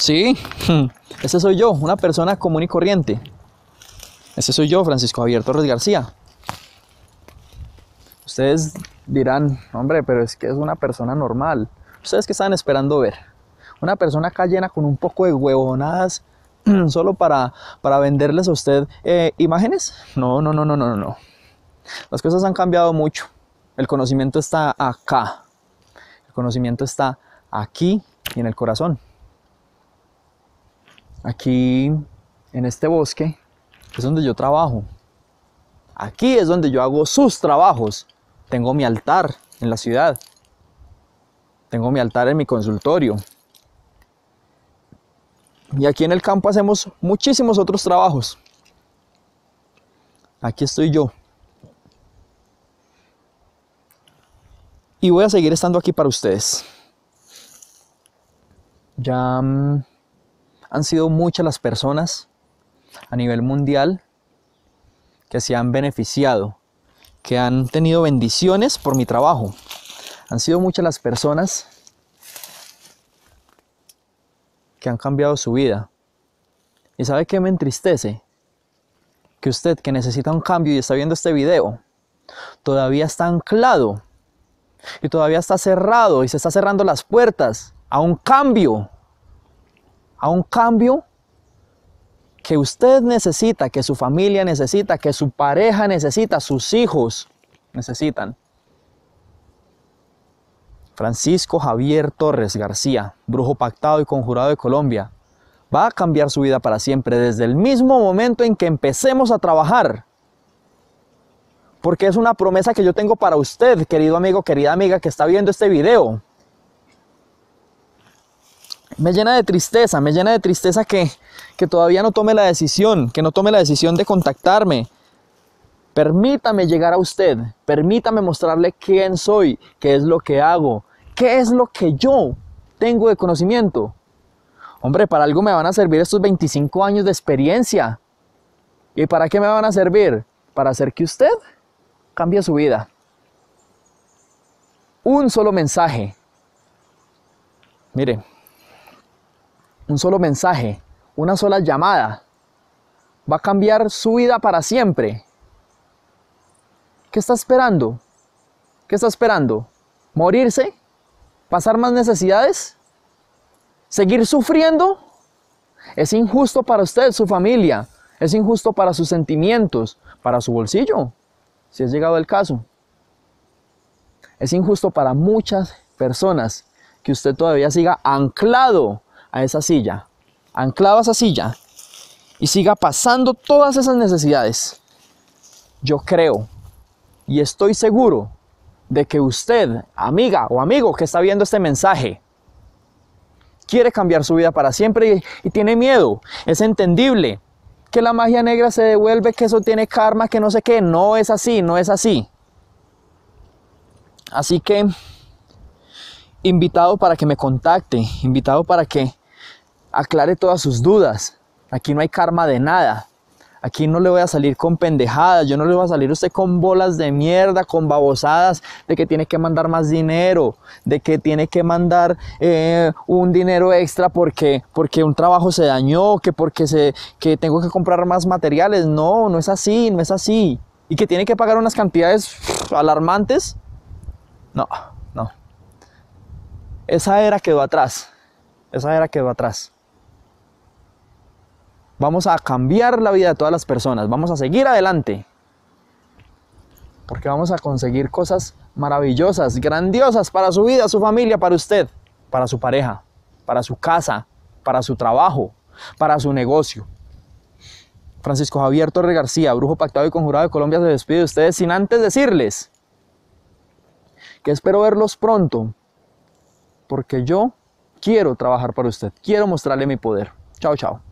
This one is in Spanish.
Sí, ese soy yo, una persona común y corriente. Ese soy yo, Francisco Javier Torres García. Ustedes dirán, hombre, pero es que es una persona normal. ¿Ustedes qué estaban esperando ver? Una persona acá llena con un poco de huevonadas solo para, venderles a usted eh, imágenes. No, no, no, no, no, no. Las cosas han cambiado mucho. El conocimiento está acá. El conocimiento está aquí y en el corazón. Aquí, en este bosque, es donde yo trabajo. Aquí es donde yo hago sus trabajos. Tengo mi altar en la ciudad. Tengo mi altar en mi consultorio. Y aquí en el campo hacemos muchísimos otros trabajos. Aquí estoy yo. Y voy a seguir estando aquí para ustedes. Ya mm, han sido muchas las personas a nivel mundial que se han beneficiado, que han tenido bendiciones por mi trabajo. Han sido muchas las personas que han cambiado su vida. ¿Y sabe qué me entristece? Que usted que necesita un cambio y está viendo este video, todavía está anclado y todavía está cerrado y se está cerrando las puertas a un cambio a un cambio que usted necesita, que su familia necesita, que su pareja necesita, sus hijos necesitan. Francisco Javier Torres García, brujo pactado y conjurado de Colombia, va a cambiar su vida para siempre desde el mismo momento en que empecemos a trabajar. Porque es una promesa que yo tengo para usted, querido amigo, querida amiga que está viendo este video me llena de tristeza, me llena de tristeza que, que todavía no tome la decisión, que no tome la decisión de contactarme. Permítame llegar a usted, permítame mostrarle quién soy, qué es lo que hago, qué es lo que yo tengo de conocimiento. Hombre, para algo me van a servir estos 25 años de experiencia. ¿Y para qué me van a servir? Para hacer que usted cambie su vida. Un solo mensaje. Mire, un solo mensaje, una sola llamada, va a cambiar su vida para siempre. ¿Qué está esperando? ¿Qué está esperando? ¿Morirse? ¿Pasar más necesidades? ¿Seguir sufriendo? Es injusto para usted, su familia. Es injusto para sus sentimientos, para su bolsillo, si es llegado el caso. Es injusto para muchas personas que usted todavía siga anclado a esa silla, anclado a esa silla y siga pasando todas esas necesidades, yo creo y estoy seguro de que usted, amiga o amigo que está viendo este mensaje, quiere cambiar su vida para siempre y, tiene miedo. Es entendible que la magia negra se devuelve, que eso tiene karma, que no sé qué. No es así, no es así. Así que, invitado para que me contacte, invitado para que aclare todas sus dudas. Aquí no hay karma de nada. Aquí no le voy a salir con pendejadas, yo no le voy a salir a usted con bolas de mierda, con babosadas, de que tiene que mandar más dinero, de que tiene que mandar eh, un dinero extra porque, porque un trabajo se dañó, que porque se, que tengo que comprar más materiales. No, no es así, no es así. Y que tiene que pagar unas cantidades alarmantes. No, no. Esa era quedó atrás. Esa era quedó atrás. Vamos a cambiar la vida de todas las personas. Vamos a seguir adelante. Porque vamos a conseguir cosas maravillosas, grandiosas para su vida, su familia, para usted, para su pareja, para su casa, para su trabajo, para su negocio. Francisco Javier Torre García, brujo pactado y conjurado de Colombia, se despide de ustedes sin antes decirles que espero verlos pronto, porque yo quiero trabajar para usted, quiero mostrarle mi poder. Chao, chao.